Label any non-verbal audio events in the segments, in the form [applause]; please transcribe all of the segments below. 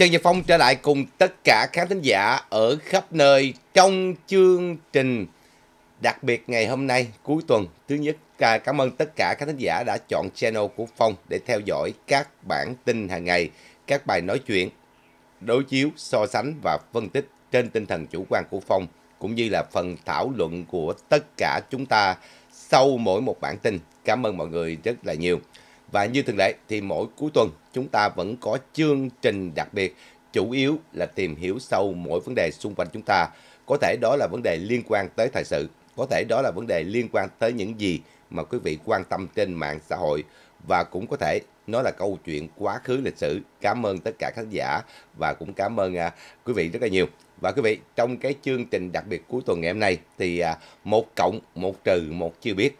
Trần Nhật Phong trở lại cùng tất cả khán thính giả ở khắp nơi trong chương trình đặc biệt ngày hôm nay cuối tuần. Thứ nhất, cảm ơn tất cả khán thính giả đã chọn channel của Phong để theo dõi các bản tin hàng ngày, các bài nói chuyện, đối chiếu, so sánh và phân tích trên tinh thần chủ quan của Phong cũng như là phần thảo luận của tất cả chúng ta sau mỗi một bản tin. Cảm ơn mọi người rất là nhiều. Và như thường lệ thì mỗi cuối tuần chúng ta vẫn có chương trình đặc biệt chủ yếu là tìm hiểu sâu mỗi vấn đề xung quanh chúng ta. Có thể đó là vấn đề liên quan tới thời sự, có thể đó là vấn đề liên quan tới những gì mà quý vị quan tâm trên mạng xã hội và cũng có thể nó là câu chuyện quá khứ lịch sử. Cảm ơn tất cả khán giả và cũng cảm ơn à, quý vị rất là nhiều. Và quý vị, trong cái chương trình đặc biệt cuối tuần ngày hôm nay thì à, một cộng một trừ một chưa biết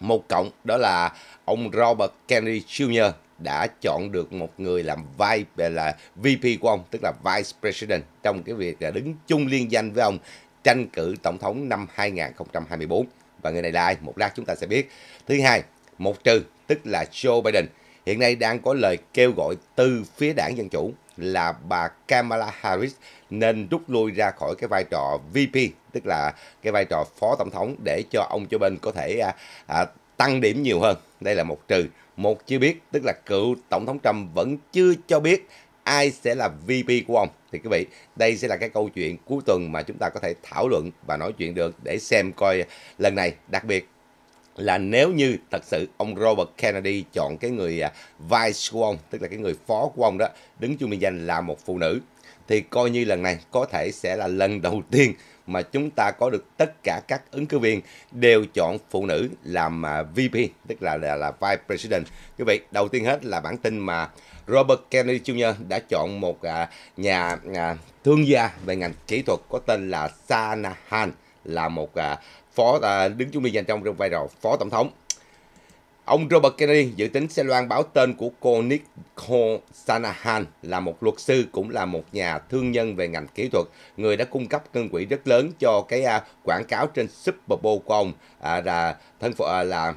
một cộng đó là ông Robert Kennedy Jr. đã chọn được một người làm vai là VP của ông, tức là Vice President trong cái việc là đứng chung liên danh với ông tranh cử tổng thống năm 2024. Và người này là ai? Một lát chúng ta sẽ biết. Thứ hai, một trừ, tức là Joe Biden. Hiện nay đang có lời kêu gọi từ phía đảng Dân Chủ là bà Kamala Harris nên rút lui ra khỏi cái vai trò VP tức là cái vai trò phó tổng thống để cho ông Joe Biden có thể à, à, tăng điểm nhiều hơn. Đây là một trừ, một chưa biết, tức là cựu tổng thống Trump vẫn chưa cho biết ai sẽ là VP của ông. Thì quý vị, đây sẽ là cái câu chuyện cuối tuần mà chúng ta có thể thảo luận và nói chuyện được để xem coi lần này đặc biệt là nếu như thật sự ông Robert Kennedy chọn cái người à, vice của ông, tức là cái người phó của ông đó, đứng chung liên danh là một phụ nữ, thì coi như lần này có thể sẽ là lần đầu tiên mà chúng ta có được tất cả các ứng cử viên đều chọn phụ nữ làm à, VP tức là là, là Vice President. Quý vị, đầu tiên hết là bản tin mà Robert Kennedy Jr. đã chọn một à, nhà à, thương gia về ngành kỹ thuật có tên là Sanahan là một phó đứng chung biên dành trong vai trò phó tổng thống Ông Robert Kennedy dự tính sẽ loan báo tên của cô Nicole Sanahan là một luật sư cũng là một nhà thương nhân về ngành kỹ thuật, người đã cung cấp ngân quỹ rất lớn cho cái à, quảng cáo trên Super Bowl của ông à, là thân phụ à, là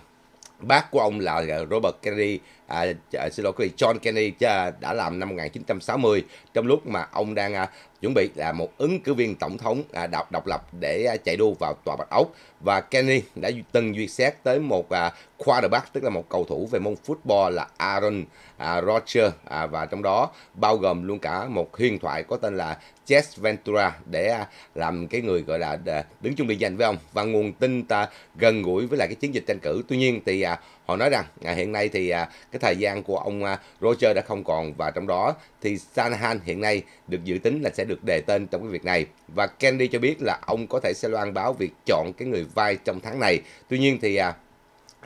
bác của ông là à, Robert Kennedy à, xin lỗi quý vị John Kennedy đã làm năm 1960 trong lúc mà ông đang à, chuẩn bị là một ứng cử viên tổng thống à, độc độc lập để à, chạy đua vào tòa Bạch Ốc và Kennedy đã từng duyệt xét tới một à, quarterback tức là một cầu thủ về môn football là Aaron à, Rodgers à, và trong đó bao gồm luôn cả một huyền thoại có tên là Jess Ventura để à, làm cái người gọi là à, đứng chung địa danh với ông và nguồn tin ta gần gũi với lại cái chiến dịch tranh cử tuy nhiên thì à, họ nói rằng à, hiện nay thì à, cái thời gian của ông à, Roger đã không còn và trong đó thì Sanahan hiện nay được dự tính là sẽ được đề tên trong cái việc này và Kennedy cho biết là ông có thể sẽ loan báo việc chọn cái người vai trong tháng này tuy nhiên thì à,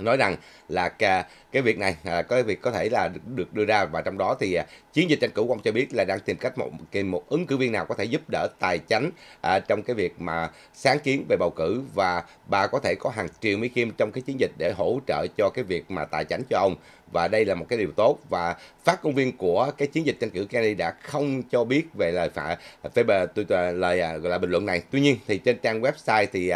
nói rằng là cái việc này à, cái việc có thể là được đưa ra và trong đó thì à, chiến dịch tranh cử ông cho biết là đang tìm cách một một ứng cử viên nào có thể giúp đỡ tài chánh à, trong cái việc mà sáng kiến về bầu cử và bà có thể có hàng triệu mỹ kim trong cái chiến dịch để hỗ trợ cho cái việc mà tài chánh cho ông và đây là một cái điều tốt và phát ngôn viên của cái chiến dịch tranh cử Kennedy đã không cho biết về lời phản phê lời gọi là bình luận này tuy nhiên thì trên trang website thì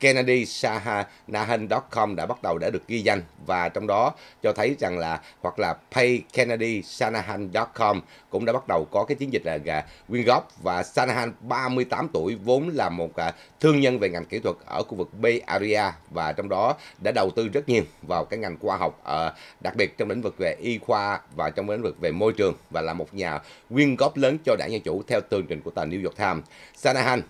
Kennedy Shanahan.com đã bắt đầu đã được ghi danh và trong đó cho thấy rằng là hoặc là Pay Kennedy paykennedysanahan.com cũng đã bắt đầu có cái chiến dịch là gà quyên góp và Shanahan 38 tuổi vốn là một à, thương nhân về ngành kỹ thuật ở khu vực Bay Area và trong đó đã đầu tư rất nhiều vào cái ngành khoa học ờ, đặc biệt trong lĩnh vực về y khoa và trong lĩnh vực về môi trường và là một nhà quyên góp lớn cho đảng Dân Chủ theo tường trình của tờ New York Times. Shanahan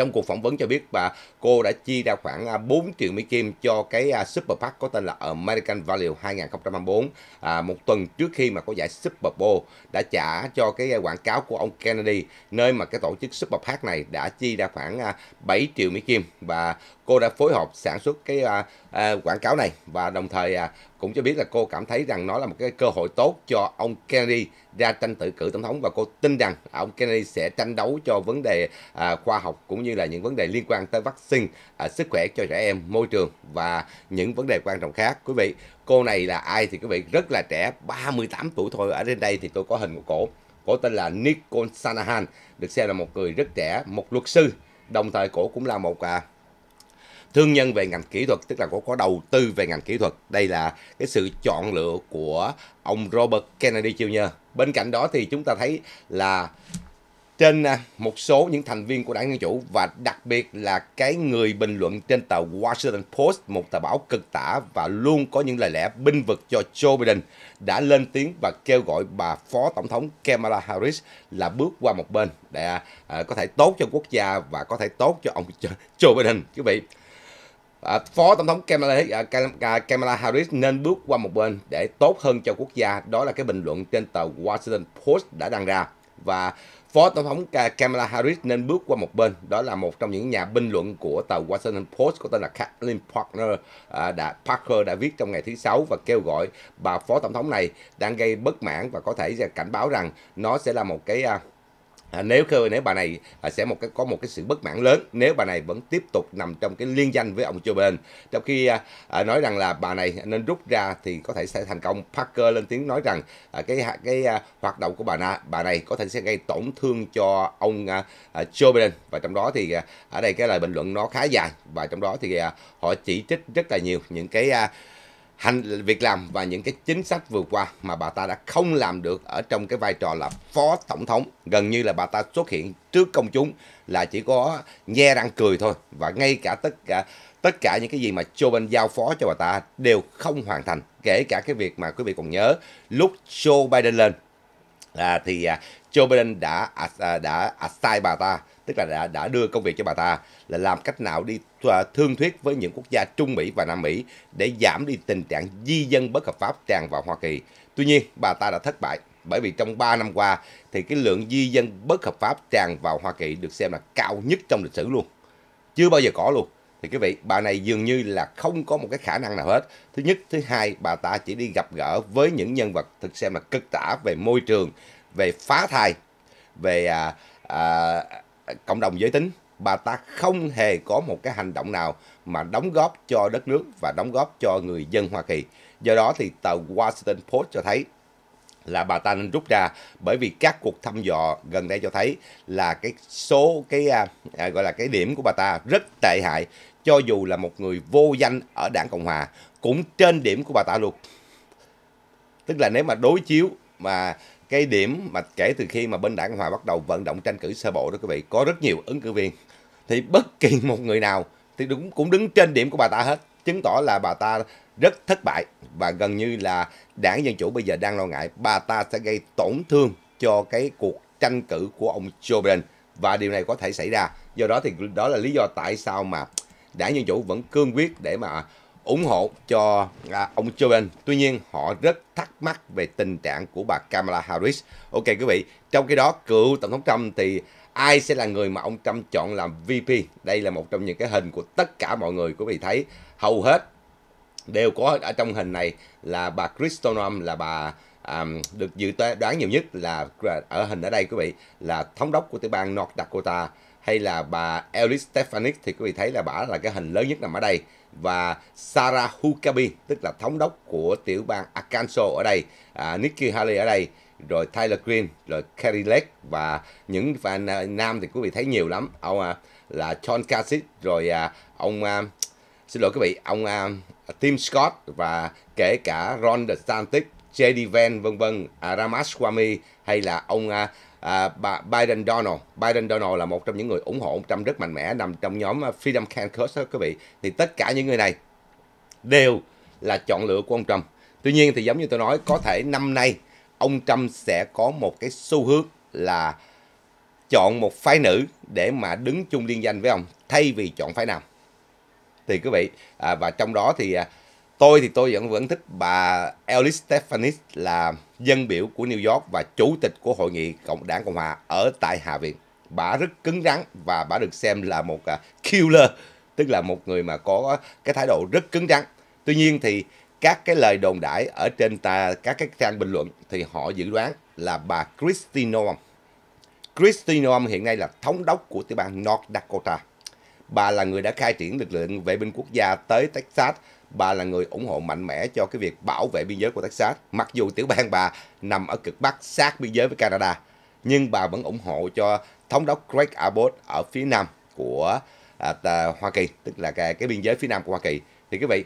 trong cuộc phỏng vấn cho biết bà cô đã chi ra khoảng 4 à, triệu Mỹ Kim cho cái à, Super PAC có tên là American Value 2024 à, một tuần trước khi mà có giải Super Bowl đã trả cho cái à, quảng cáo của ông Kennedy nơi mà cái tổ chức Super PAC này đã chi ra khoảng 7 triệu Mỹ Kim và cô đã phối hợp sản xuất cái à, à, quảng cáo này và đồng thời à, cũng cho biết là cô cảm thấy rằng nó là một cái cơ hội tốt cho ông Kennedy ra tranh tự cử tổng thống và cô tin rằng ông Kennedy sẽ tranh đấu cho vấn đề à, khoa học cũng như là những vấn đề liên quan tới vaccine, à, sức khỏe cho trẻ em, môi trường và những vấn đề quan trọng khác. Quý vị, cô này là ai thì quý vị rất là trẻ, 38 tuổi thôi. Ở trên đây thì tôi có hình của cổ. Cổ tên là Nicole Sanahan, được xem là một người rất trẻ, một luật sư. Đồng thời cổ cũng là một à, thương nhân về ngành kỹ thuật tức là có có đầu tư về ngành kỹ thuật đây là cái sự chọn lựa của ông Robert Kennedy Jr. Bên cạnh đó thì chúng ta thấy là trên à, một số những thành viên của đảng Dân Chủ và đặc biệt là cái người bình luận trên tờ Washington Post, một tờ báo cực tả và luôn có những lời lẽ binh vực cho Joe Biden đã lên tiếng và kêu gọi bà Phó Tổng thống Kamala Harris là bước qua một bên để à, có thể tốt cho quốc gia và có thể tốt cho ông Joe Biden. Quý vị, À, Phó Tổng thống Kamala, à, à, Kamala Harris nên bước qua một bên để tốt hơn cho quốc gia. Đó là cái bình luận trên tờ Washington Post đã đăng ra. Và Phó Tổng thống à, Kamala Harris nên bước qua một bên. Đó là một trong những nhà bình luận của tờ Washington Post có tên là Kathleen Parker đã, Parker đã viết trong ngày thứ Sáu và kêu gọi bà Phó Tổng thống này đang gây bất mãn và có thể cảnh báo rằng nó sẽ là một cái à, nếu nếu bà này à, sẽ một cái có một cái sự bất mãn lớn nếu bà này vẫn tiếp tục nằm trong cái liên danh với ông Joe Biden trong khi à, à, nói rằng là bà này nên rút ra thì có thể sẽ thành công Parker lên tiếng nói rằng cái cái hoạt động của bà này bà này có thể sẽ gây tổn thương cho ông à, Joe Biden và trong đó thì ở đây cái lời bình luận nó khá dài và trong đó thì họ chỉ trích rất là nhiều những cái hành việc làm và những cái chính sách vừa qua mà bà ta đã không làm được ở trong cái vai trò là phó tổng thống gần như là bà ta xuất hiện trước công chúng là chỉ có nhe răng cười thôi và ngay cả tất cả tất cả những cái gì mà Joe Biden giao phó cho bà ta đều không hoàn thành kể cả cái việc mà quý vị còn nhớ lúc Joe Biden lên à, thì à, Joe Biden đã à, à, đã assign bà ta tức là đã đã đưa công việc cho bà ta là làm cách nào đi à, thương thuyết với những quốc gia Trung Mỹ và Nam Mỹ để giảm đi tình trạng di dân bất hợp pháp tràn vào Hoa Kỳ. Tuy nhiên, bà ta đã thất bại bởi vì trong 3 năm qua thì cái lượng di dân bất hợp pháp tràn vào Hoa Kỳ được xem là cao nhất trong lịch sử luôn. Chưa bao giờ có luôn. Thì quý vị, bà này dường như là không có một cái khả năng nào hết. Thứ nhất, thứ hai, bà ta chỉ đi gặp gỡ với những nhân vật thực xem là cực tả về môi trường, về phá thai, về à, à, cộng đồng giới tính bà ta không hề có một cái hành động nào mà đóng góp cho đất nước và đóng góp cho người dân Hoa Kỳ. Do đó thì tờ Washington Post cho thấy là bà ta nên rút ra bởi vì các cuộc thăm dò gần đây cho thấy là cái số cái à, à, gọi là cái điểm của bà ta rất tệ hại cho dù là một người vô danh ở đảng cộng hòa cũng trên điểm của bà ta luôn tức là nếu mà đối chiếu mà cái điểm mà kể từ khi mà bên đảng cộng hòa bắt đầu vận động tranh cử sơ bộ đó quý vị có rất nhiều ứng cử viên thì bất kỳ một người nào thì đúng cũng đứng trên điểm của bà ta hết chứng tỏ là bà ta rất thất bại và gần như là đảng Dân Chủ bây giờ đang lo ngại bà ta sẽ gây tổn thương cho cái cuộc tranh cử của ông Joe Biden và điều này có thể xảy ra. Do đó thì đó là lý do tại sao mà đảng Dân Chủ vẫn cương quyết để mà ủng hộ cho à, ông Joe Biden. Tuy nhiên họ rất thắc mắc về tình trạng của bà Kamala Harris. Ok quý vị, trong khi đó cựu Tổng thống Trump thì ai sẽ là người mà ông Trump chọn làm VP. Đây là một trong những cái hình của tất cả mọi người quý vị thấy. Hầu hết đều có ở trong hình này là bà Kristonom là bà um, được dự đoán nhiều nhất là ở hình ở đây quý vị là thống đốc của tiểu bang North Dakota hay là bà Ellis Stefanik thì quý vị thấy là bà là cái hình lớn nhất nằm ở đây và Sarah Huckabee tức là thống đốc của tiểu bang Arkansas ở đây à, Nikki Haley ở đây rồi Tyler Green, rồi Kerry Lake và những fan à, nam thì quý vị thấy nhiều lắm. Ông à, là John Kasich, rồi à, ông à, xin lỗi quý vị, ông à, Tim Scott và kể cả Ron DeSantis, JD Van vân vân, à, Ramaswamy hay là ông à, à, Biden Donald. Biden Donald là một trong những người ủng hộ ông Trump rất mạnh mẽ nằm trong nhóm à, Freedom Caucus đó quý vị. Thì tất cả những người này đều là chọn lựa của ông Trump. Tuy nhiên thì giống như tôi nói có thể năm nay ông Trump sẽ có một cái xu hướng là chọn một phái nữ để mà đứng chung liên danh với ông thay vì chọn phái nam. thì quý vị à, và trong đó thì à, tôi thì tôi vẫn vẫn thích bà Ellis Stefanik là dân biểu của New York và chủ tịch của hội nghị cộng đảng cộng hòa ở tại hạ viện bà rất cứng rắn và bà được xem là một à, killer tức là một người mà có cái thái độ rất cứng rắn tuy nhiên thì các cái lời đồn đãi ở trên ta, các cái trang bình luận thì họ dự đoán là bà Christine Noam. Christine Noam hiện nay là thống đốc của tiểu bang North Dakota. Bà là người đã khai triển lực lượng vệ binh quốc gia tới Texas. Bà là người ủng hộ mạnh mẽ cho cái việc bảo vệ biên giới của Texas. Mặc dù tiểu bang bà nằm ở cực bắc sát biên giới với Canada, nhưng bà vẫn ủng hộ cho thống đốc Greg Abbott ở phía nam của à, Hoa Kỳ, tức là cái, cái biên giới phía nam của Hoa Kỳ. Thì quý vị,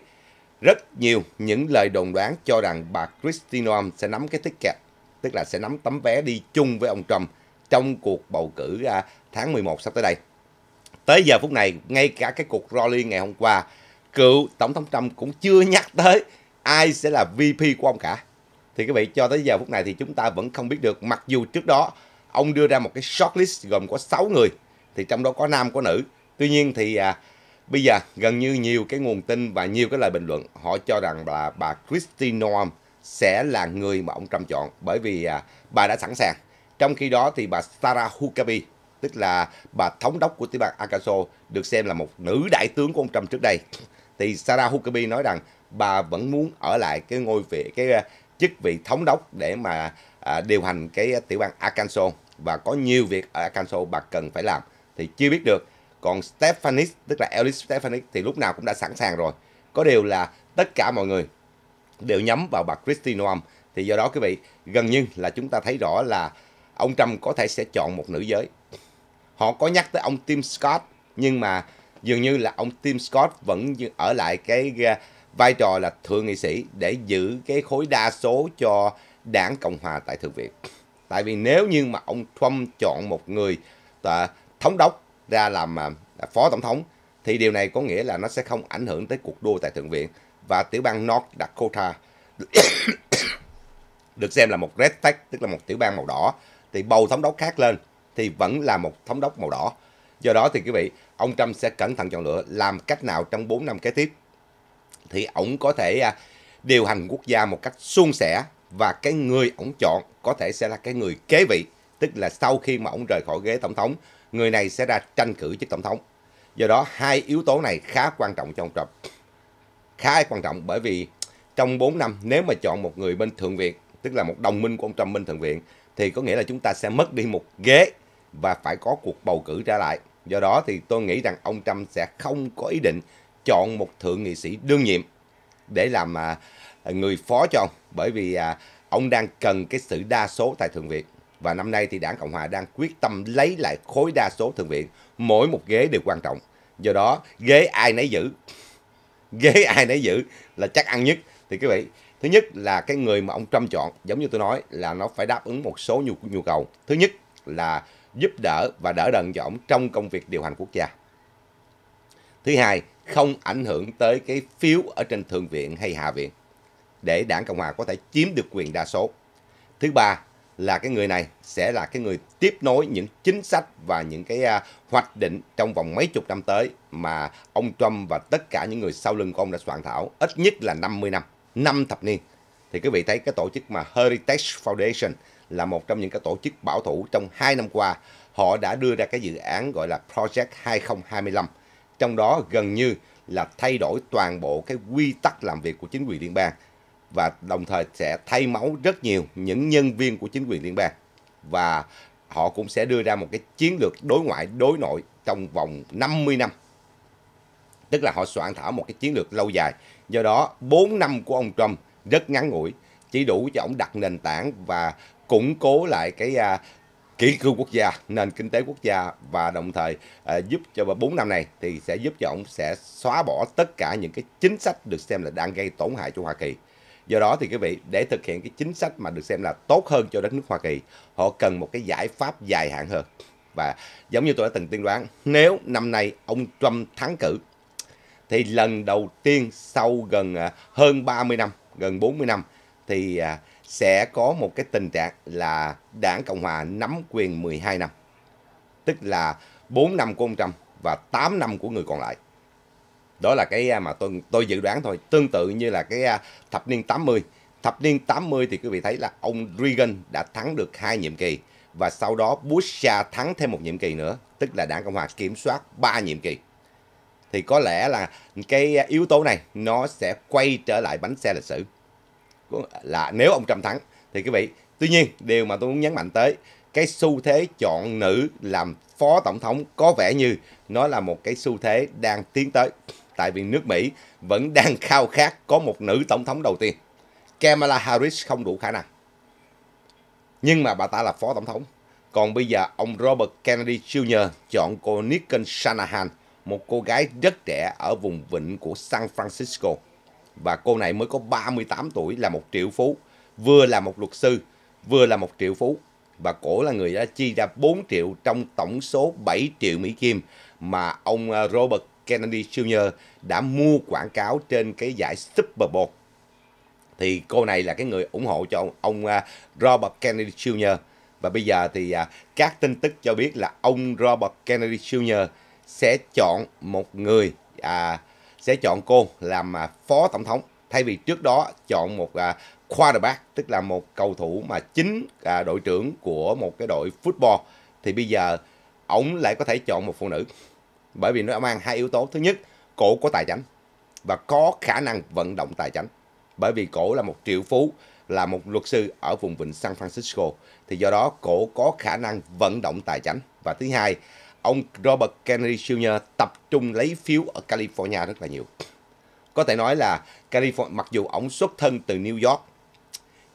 rất nhiều những lời đồn đoán cho rằng bà Christine Noam sẽ nắm cái ticket, tức là sẽ nắm tấm vé đi chung với ông Trump trong cuộc bầu cử à, tháng 11 sắp tới đây. Tới giờ phút này, ngay cả cái cuộc rally ngày hôm qua, cựu Tổng thống Trump cũng chưa nhắc tới ai sẽ là VP của ông cả. Thì quý vị, cho tới giờ phút này thì chúng ta vẫn không biết được, mặc dù trước đó ông đưa ra một cái shortlist gồm có 6 người, thì trong đó có nam, có nữ. Tuy nhiên thì... À, Bây giờ gần như nhiều cái nguồn tin và nhiều cái lời bình luận họ cho rằng là bà Christine Noam sẽ là người mà ông Trump chọn bởi vì à, bà đã sẵn sàng. Trong khi đó thì bà Sarah Huckabee tức là bà thống đốc của tiểu bang Arkansas được xem là một nữ đại tướng của ông Trump trước đây. Thì Sarah Huckabee nói rằng bà vẫn muốn ở lại cái ngôi vị cái à, chức vị thống đốc để mà à, điều hành cái tiểu bang Arkansas và có nhiều việc ở Arkansas bà cần phải làm thì chưa biết được còn Stephanie tức là Ellis Stephanie thì lúc nào cũng đã sẵn sàng rồi. Có điều là tất cả mọi người đều nhắm vào bà Christy Noam. Thì do đó quý vị, gần như là chúng ta thấy rõ là ông Trump có thể sẽ chọn một nữ giới. Họ có nhắc tới ông Tim Scott, nhưng mà dường như là ông Tim Scott vẫn ở lại cái ờ, vai trò là thượng nghị sĩ để giữ cái khối đa số cho đảng Cộng Hòa tại Thượng viện. Tại vì nếu như mà ông Trump chọn một người ờ, thống đốc ra làm à, phó tổng thống thì điều này có nghĩa là nó sẽ không ảnh hưởng tới cuộc đua tại thượng viện và tiểu bang North Dakota [coughs] được xem là một red flag tức là một tiểu bang màu đỏ thì bầu thống đốc khác lên thì vẫn là một thống đốc màu đỏ do đó thì quý vị ông Trump sẽ cẩn thận chọn lựa làm cách nào trong 4 năm kế tiếp thì ổng có thể à, điều hành quốc gia một cách suôn sẻ và cái người ổng chọn có thể sẽ là cái người kế vị tức là sau khi mà ổng rời khỏi ghế tổng thống người này sẽ ra tranh cử chức tổng thống. Do đó hai yếu tố này khá quan trọng cho ông Trump. Khá quan trọng bởi vì trong 4 năm nếu mà chọn một người bên Thượng viện, tức là một đồng minh của ông Trump bên Thượng viện, thì có nghĩa là chúng ta sẽ mất đi một ghế và phải có cuộc bầu cử trở lại. Do đó thì tôi nghĩ rằng ông Trump sẽ không có ý định chọn một thượng nghị sĩ đương nhiệm để làm à, người phó cho ông bởi vì à, ông đang cần cái sự đa số tại Thượng viện. Và năm nay thì đảng Cộng Hòa đang quyết tâm lấy lại khối đa số thượng viện. Mỗi một ghế đều quan trọng. Do đó, ghế ai nấy giữ. [laughs] Ghế ai nấy giữ là chắc ăn nhất. Thì quý vị, thứ nhất là cái người mà ông Trump chọn, giống như tôi nói là nó phải đáp ứng một số nhu, nhu cầu. Thứ nhất là giúp đỡ và đỡ đần cho ông trong công việc điều hành quốc gia. Thứ hai, không ảnh hưởng tới cái phiếu ở trên thượng viện hay hạ viện để đảng Cộng hòa có thể chiếm được quyền đa số. Thứ ba là cái người này sẽ là cái người tiếp nối những chính sách và những cái à, hoạch định trong vòng mấy chục năm tới mà ông Trump và tất cả những người sau lưng của ông đã soạn thảo ít nhất là 50 năm, năm thập niên. Thì quý vị thấy cái tổ chức mà Heritage Foundation là một trong những cái tổ chức bảo thủ trong hai năm qua họ đã đưa ra cái dự án gọi là Project 2025. Trong đó gần như là thay đổi toàn bộ cái quy tắc làm việc của chính quyền liên bang và đồng thời sẽ thay máu rất nhiều những nhân viên của chính quyền liên bang và họ cũng sẽ đưa ra một cái chiến lược đối ngoại đối nội trong vòng 50 năm tức là họ soạn thảo một cái chiến lược lâu dài do đó 4 năm của ông Trump rất ngắn ngủi chỉ đủ cho ông đặt nền tảng và củng cố lại cái uh, kỷ cương quốc gia nền kinh tế quốc gia và đồng thời uh, giúp cho 4 năm này thì sẽ giúp cho ông sẽ xóa bỏ tất cả những cái chính sách được xem là đang gây tổn hại cho Hoa Kỳ do đó thì quý vị để thực hiện cái chính sách mà được xem là tốt hơn cho đất nước Hoa Kỳ họ cần một cái giải pháp dài hạn hơn và giống như tôi đã từng tiên đoán nếu năm nay ông Trump thắng cử thì lần đầu tiên sau gần à, hơn 30 năm gần 40 năm thì à, sẽ có một cái tình trạng là đảng Cộng Hòa nắm quyền 12 năm tức là 4 năm của ông Trump và 8 năm của người còn lại đó là cái à, mà tôi tôi dự đoán thôi tương tự như là cái à, thập niên 80 thập niên 80 thì quý vị thấy là ông Reagan đã thắng được hai nhiệm kỳ và sau đó Bush thắng thêm một nhiệm kỳ nữa tức là đảng cộng hòa kiểm soát ba nhiệm kỳ thì có lẽ là cái à, yếu tố này nó sẽ quay trở lại bánh xe lịch sử là nếu ông Trump thắng thì quý vị tuy nhiên điều mà tôi muốn nhấn mạnh tới cái xu thế chọn nữ làm phó tổng thống có vẻ như nó là một cái xu thế đang tiến tới tại vì nước Mỹ vẫn đang [laughs] khao khát có một nữ tổng thống đầu tiên. Kamala Harris không đủ khả năng. Nhưng mà bà ta là phó tổng thống. Còn bây giờ ông Robert Kennedy Jr. chọn cô Nikon Shanahan, một cô gái rất trẻ ở vùng vịnh của San Francisco. Và cô này mới có 38 tuổi là một triệu phú, vừa là một luật sư, vừa là một triệu phú. Và cổ là người đã chi ra 4 triệu trong tổng số 7 triệu Mỹ Kim mà ông ờ, Robert Kennedy Jr. đã mua quảng cáo trên cái giải Super Bowl. Thì cô này là cái người ủng hộ cho ông à, Robert Kennedy Jr. Và bây giờ thì à, các tin tức cho biết là ông Robert Kennedy Jr. sẽ chọn một người, à, sẽ chọn cô làm à, phó tổng thống. Thay vì trước đó chọn một à, quarterback, tức là một cầu thủ mà chính đội trưởng của một cái đội football. Thì bây giờ ổng lại có thể chọn một phụ nữ bởi vì nó mang hai yếu tố thứ nhất cổ có tài chánh và có khả năng vận động tài chánh bởi vì cổ là một triệu phú là một luật sư ở vùng vịnh San Francisco thì do đó cổ có khả năng vận động tài chánh và thứ hai ông Robert Kennedy Jr. tập trung lấy phiếu ở California rất là nhiều có thể nói là California mặc dù ông xuất thân từ New York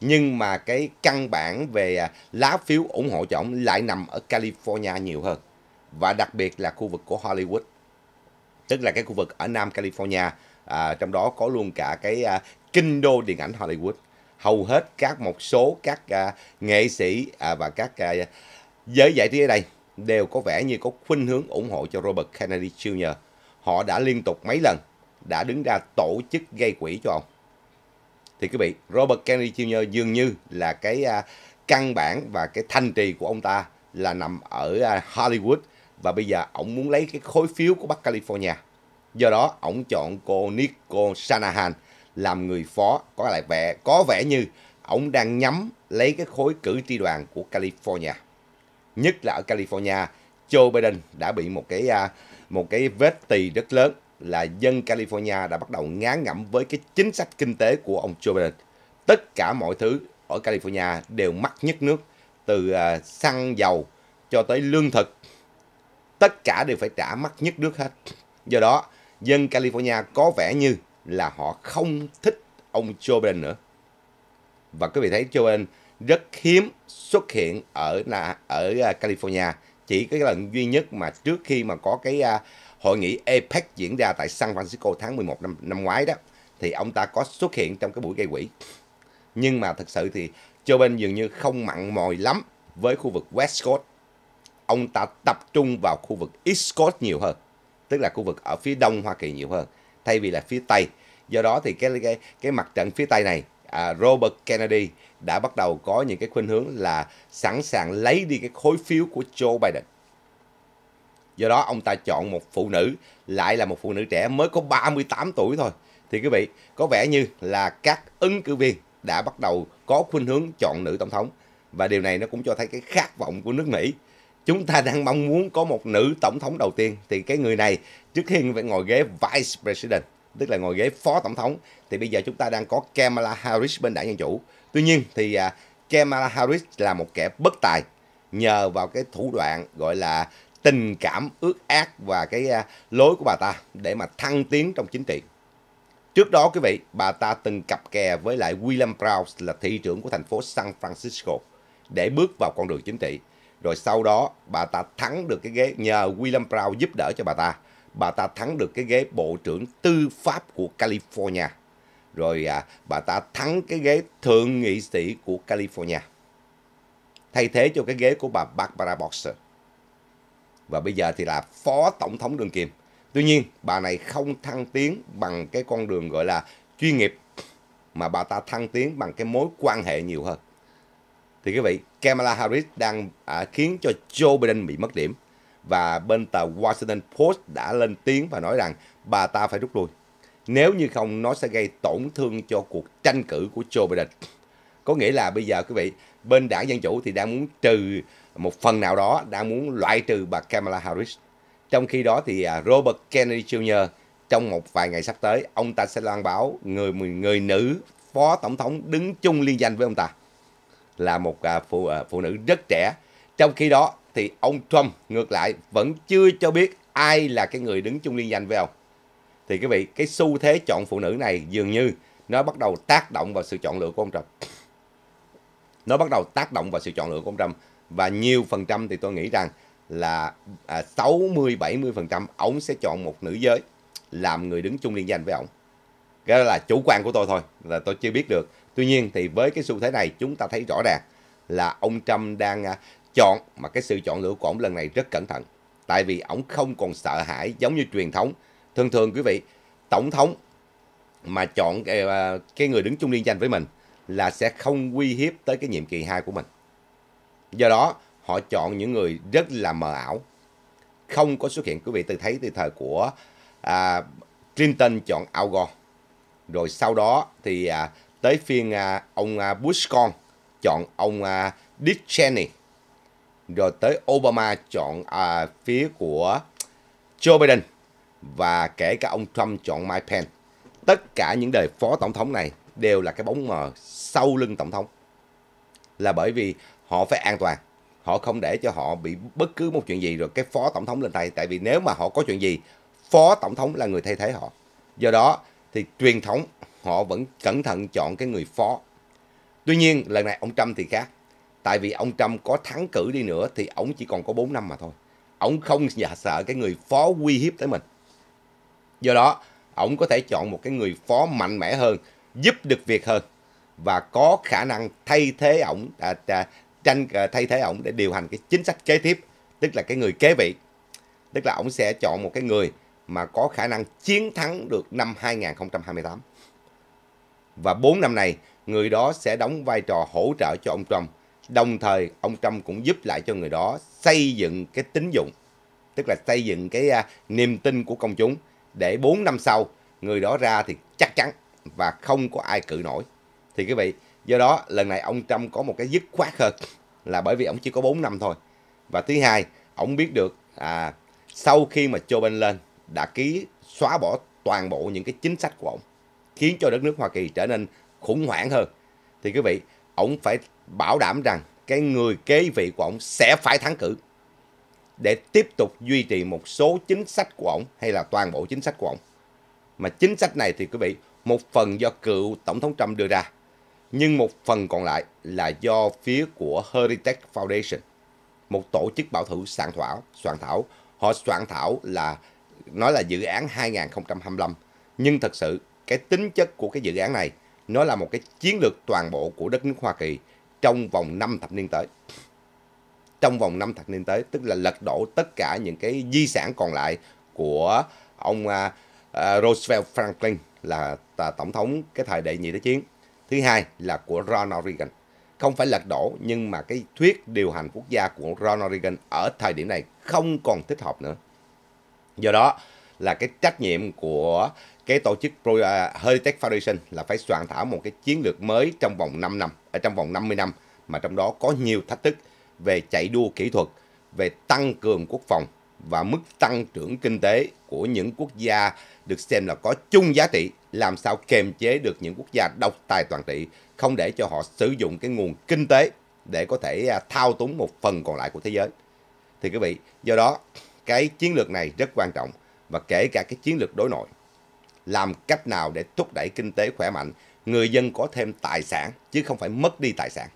nhưng mà cái căn bản về à, lá phiếu ủng hộ cho ông lại nằm ở California nhiều hơn và đặc biệt là khu vực của Hollywood tức là cái khu vực ở Nam California à, trong đó có luôn cả cái à, kinh đô điện ảnh Hollywood hầu hết các một số các à, nghệ sĩ à, và các à, giới giải trí ở đây đều có vẻ như có khuynh hướng ủng hộ cho Robert Kennedy Jr. Họ đã liên tục mấy lần đã đứng ra tổ chức gây quỹ cho ông. Thì quý vị, Robert Kennedy Jr. dường như là cái à, căn bản và cái thanh trì của ông ta là nằm ở à, Hollywood và bây giờ ông muốn lấy cái khối phiếu của Bắc California. Do đó ông chọn cô Nico Shanahan làm người phó có lại vẻ có vẻ như ông đang nhắm lấy cái khối cử tri đoàn của California. Nhất là ở California, Joe Biden đã bị một cái à, một cái vết tì rất lớn là dân California đã bắt đầu ngán ngẩm với cái chính sách kinh tế của ông Joe Biden. Tất cả mọi thứ ở California đều mắc nhất nước từ à, xăng dầu cho tới lương thực tất cả đều phải trả mắc nhất nước hết. Do đó, dân California có vẻ như là họ không thích ông Joe Biden nữa. Và quý vị thấy Joe Biden rất hiếm xuất hiện ở là ở à, California. Chỉ cái lần duy nhất mà trước khi mà có cái à, hội nghị APEC diễn ra tại San Francisco tháng 11 năm năm ngoái đó thì ông ta có xuất hiện trong cái buổi gây quỹ. Nhưng mà thật sự thì Joe Biden dường như không mặn mòi lắm với khu vực West Coast ông ta tập trung vào khu vực East Coast nhiều hơn, tức là khu vực ở phía đông Hoa Kỳ nhiều hơn, thay vì là phía Tây. Do đó thì cái cái, cái mặt trận phía Tây này, à, Robert Kennedy đã bắt đầu có những cái khuynh hướng là sẵn sàng lấy đi cái khối phiếu của Joe Biden. Do đó ông ta chọn một phụ nữ, lại là một phụ nữ trẻ mới có 38 tuổi thôi. Thì quý vị, có vẻ như là các ứng cử viên đã bắt đầu có khuynh hướng chọn nữ tổng thống. Và điều này nó cũng cho thấy cái khát vọng của nước Mỹ chúng ta đang mong muốn có một nữ tổng thống đầu tiên thì cái người này trước khi phải ngồi ghế vice president tức là ngồi ghế phó tổng thống thì bây giờ chúng ta đang có Kamala Harris bên đảng dân chủ tuy nhiên thì à, Kamala Harris là một kẻ bất tài nhờ vào cái thủ đoạn gọi là tình cảm ước ác và cái à, lối của bà ta để mà thăng tiến trong chính trị trước đó quý vị bà ta từng cặp kè với lại William Browse là thị trưởng của thành phố San Francisco để bước vào con đường chính trị rồi sau đó bà ta thắng được cái ghế nhờ William Brown giúp đỡ cho bà ta bà ta thắng được cái ghế bộ trưởng tư pháp của California rồi à, bà ta thắng cái ghế thượng nghị sĩ của California thay thế cho cái ghế của bà Barbara Boxer và bây giờ thì là phó tổng thống đương kim tuy nhiên bà này không thăng tiến bằng cái con đường gọi là chuyên nghiệp mà bà ta thăng tiến bằng cái mối quan hệ nhiều hơn thì quý vị Kamala Harris đang à, khiến cho Joe Biden bị mất điểm và bên tờ Washington Post đã lên tiếng và nói rằng bà ta phải rút lui nếu như không nó sẽ gây tổn thương cho cuộc tranh cử của Joe Biden có nghĩa là bây giờ quý vị bên đảng dân chủ thì đang muốn trừ một phần nào đó đang muốn loại trừ bà Kamala Harris trong khi đó thì à, Robert Kennedy Jr trong một vài ngày sắp tới ông ta sẽ loan báo người người nữ phó tổng thống đứng chung liên danh với ông ta là một à, phụ à, phụ nữ rất trẻ. Trong khi đó thì ông Trump ngược lại vẫn chưa cho biết ai là cái người đứng chung liên danh với ông. Thì quý vị, cái xu thế chọn phụ nữ này dường như nó bắt đầu tác động vào sự chọn lựa của ông Trump. Nó bắt đầu tác động vào sự chọn lựa của ông Trump và nhiều phần trăm thì tôi nghĩ rằng là à, 60 70 phần trăm ông sẽ chọn một nữ giới làm người đứng chung liên danh với ông cái đó là chủ quan của tôi thôi là tôi chưa biết được Tuy nhiên thì với cái xu thế này chúng ta thấy rõ ràng là ông Trump đang à, chọn mà cái sự chọn lựa của ông lần này rất cẩn thận. Tại vì ông không còn sợ hãi giống như truyền thống. Thường thường quý vị, tổng thống mà chọn cái, à, cái người đứng chung liên danh với mình là sẽ không uy hiếp tới cái nhiệm kỳ 2 của mình. Do đó, họ chọn những người rất là mờ ảo. Không có xuất hiện quý vị từ thấy từ thời của à, Clinton chọn Al Gore. Rồi sau đó thì à, Tới phiên à, ông à, Bush con chọn ông à, Dick Cheney. Rồi tới Obama chọn à, phía của Joe Biden và kể cả ông Trump chọn Mike Pence. Tất cả những đời phó tổng thống này đều là cái bóng mờ sau lưng tổng thống. Là bởi vì họ phải an toàn. Họ không để cho họ bị bất cứ một chuyện gì rồi cái phó tổng thống lên tay. Tại vì nếu mà họ có chuyện gì, phó tổng thống là người thay thế họ. Do đó thì truyền thống họ vẫn cẩn thận chọn cái người phó. Tuy nhiên, lần này ông Trump thì khác. Tại vì ông Trump có thắng cử đi nữa thì ông chỉ còn có 4 năm mà thôi. Ông không sợ cái người phó uy hiếp tới mình. Do đó, ông có thể chọn một cái người phó mạnh mẽ hơn, giúp được việc hơn và có khả năng thay thế ông à, à, tranh à, thay thế ông để điều hành cái chính sách kế tiếp, tức là cái người kế vị. Tức là ông sẽ chọn một cái người mà có khả năng chiến thắng được năm 2028. Và 4 năm này, người đó sẽ đóng vai trò hỗ trợ cho ông Trump. Đồng thời, ông Trump cũng giúp lại cho người đó xây dựng cái tín dụng, tức là xây dựng cái uh, niềm tin của công chúng để 4 năm sau người đó ra thì chắc chắn và không có ai cự nổi. Thì quý vị, do đó lần này ông Trump có một cái dứt khoát hơn là bởi vì ông chỉ có 4 năm thôi. Và thứ hai, ông biết được à, sau khi mà Joe Biden lên đã ký xóa bỏ toàn bộ những cái chính sách của ông khiến cho đất nước Hoa Kỳ trở nên khủng hoảng hơn. Thì quý vị, ông phải bảo đảm rằng cái người kế vị của ông sẽ phải thắng cử để tiếp tục duy trì một số chính sách của ông hay là toàn bộ chính sách của ông. Mà chính sách này thì quý vị, một phần do cựu Tổng thống Trump đưa ra, nhưng một phần còn lại là do phía của Heritage Foundation, một tổ chức bảo thủ soạn thảo, soạn thảo. Họ soạn thảo là nói là dự án 2025, nhưng thật sự cái tính chất của cái dự án này nó là một cái chiến lược toàn bộ của đất nước Hoa Kỳ trong vòng 5 thập niên tới. Trong vòng 5 thập niên tới tức là lật đổ tất cả những cái di sản còn lại của ông uh, Roosevelt Franklin là tổng thống cái thời đại nhị thế chiến. Thứ hai là của Ronald Reagan. Không phải lật đổ nhưng mà cái thuyết điều hành quốc gia của Ronald Reagan ở thời điểm này không còn thích hợp nữa. Do đó là cái trách nhiệm của cái tổ chức Pro, uh, Heritage Foundation là phải soạn thảo một cái chiến lược mới trong vòng 5 năm, ở trong vòng 50 năm mà trong đó có nhiều thách thức về chạy đua kỹ thuật, về tăng cường quốc phòng và mức tăng trưởng kinh tế của những quốc gia được xem là có chung giá trị làm sao kềm chế được những quốc gia độc tài toàn trị không để cho họ sử dụng cái nguồn kinh tế để có thể à, thao túng một phần còn lại của thế giới thì quý vị do đó cái chiến lược này rất quan trọng và kể cả cái chiến lược đối nội. Làm cách nào để thúc đẩy kinh tế khỏe mạnh, người dân có thêm tài sản chứ không phải mất đi tài sản.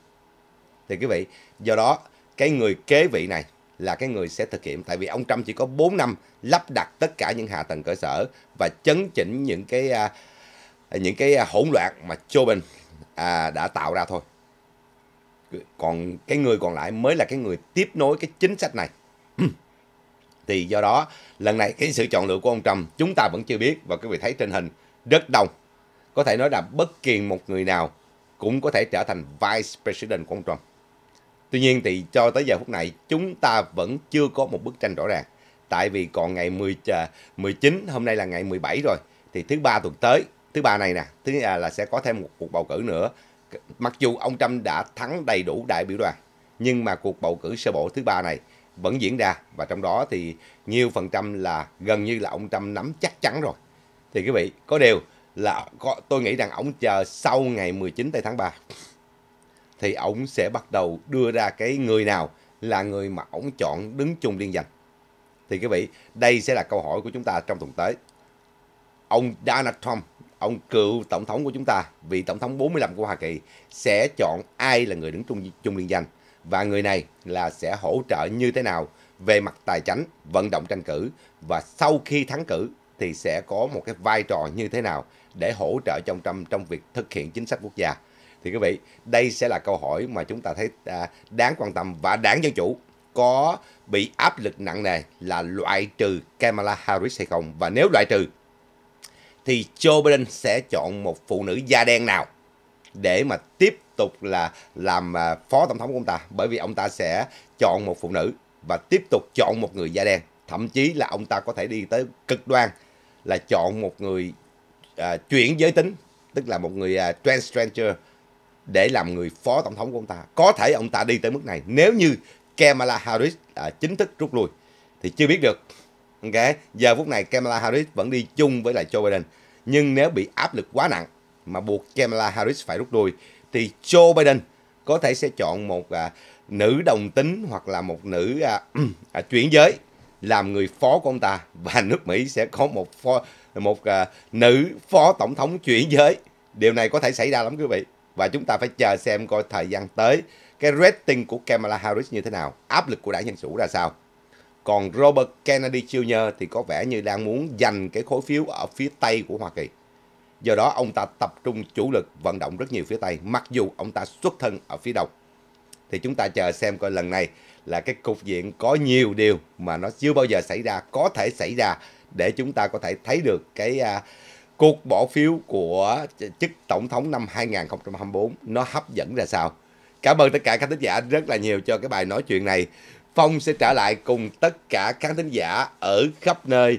Thì quý vị, do đó cái người kế vị này là cái người sẽ thực hiện tại vì ông Trump chỉ có 4 năm lắp đặt tất cả những hạ tầng cơ sở và chấn chỉnh những cái à, những cái à, hỗn loạn mà Joe Biden à, đã tạo ra thôi. Còn cái người còn lại mới là cái người tiếp nối cái chính sách này. Thì do đó lần này cái sự chọn lựa của ông Trump chúng ta vẫn chưa biết và quý vị thấy trên hình rất đông. Có thể nói là bất kỳ một người nào cũng có thể trở thành Vice President của ông Trump. Tuy nhiên thì cho tới giờ phút này chúng ta vẫn chưa có một bức tranh rõ ràng. Tại vì còn ngày 10, 19, à, hôm nay là ngày 17 rồi. Thì thứ ba tuần tới, thứ ba này nè, thứ à, là sẽ có thêm một cuộc bầu cử nữa. Mặc dù ông Trump đã thắng đầy đủ đại biểu đoàn, nhưng mà cuộc bầu cử sơ bộ thứ ba này vẫn diễn ra và trong đó thì nhiều phần trăm là gần như là ông Trump nắm chắc chắn rồi. Thì quý vị, có điều là có, tôi nghĩ rằng ông chờ sau ngày 19 tây tháng 3 thì ông sẽ bắt đầu đưa ra cái người nào là người mà ông chọn đứng chung liên danh. Thì quý vị, đây sẽ là câu hỏi của chúng ta trong tuần tới. Ông Donald Trump, ông cựu tổng thống của chúng ta, vị tổng thống 45 của Hoa Kỳ sẽ chọn ai là người đứng chung chung liên danh và người này là sẽ hỗ trợ như thế nào về mặt tài chính, vận động tranh cử và sau khi thắng cử thì sẽ có một cái vai trò như thế nào để hỗ trợ trong trong trong việc thực hiện chính sách quốc gia. Thì quý vị, đây sẽ là câu hỏi mà chúng ta thấy à, đáng quan tâm và đáng Dân Chủ có bị áp lực nặng nề là loại trừ Kamala Harris hay không? Và nếu loại trừ thì Joe Biden sẽ chọn một phụ nữ da đen nào để mà tiếp tục là làm à, phó tổng thống của ông ta bởi vì ông ta sẽ chọn một phụ nữ và tiếp tục chọn một người da đen thậm chí là ông ta có thể đi tới cực đoan là chọn một người à, chuyển giới tính tức là một người à, transgender để làm người phó tổng thống của ông ta có thể ông ta đi tới mức này nếu như Kamala Harris à, chính thức rút lui thì chưa biết được ok giờ phút này Kamala Harris vẫn đi chung với lại Joe Biden nhưng nếu bị áp lực quá nặng mà buộc Kamala Harris phải rút lui thì Joe Biden có thể sẽ chọn một à, nữ đồng tính hoặc là một nữ à, [clears throat] à, chuyển giới làm người phó của ông ta và [laughs] nước Mỹ sẽ có một phó một à, nữ phó tổng thống chuyển giới. Điều này có thể xảy ra lắm quý vị và chúng ta phải chờ xem coi thời gian tới cái rating của Kamala Harris như thế nào, áp lực của đảng Dân Chủ ra sao. Còn Robert Kennedy Jr. thì có vẻ như đang muốn giành cái khối phiếu ở phía Tây của Hoa Kỳ. Do đó ông ta tập trung chủ lực vận động rất nhiều phía Tây mặc dù ông ta xuất thân ở phía Đông. Thì chúng ta chờ xem coi lần này là cái cục diện có nhiều điều mà nó chưa bao giờ xảy ra, có thể xảy ra để chúng ta có thể thấy được cái à, cuộc bỏ phiếu của chức tổng thống năm 2024 nó hấp dẫn ra sao. Cảm ơn tất cả các thính giả rất là nhiều cho cái bài nói chuyện này. Phong sẽ trở lại cùng tất cả các thính giả ở khắp nơi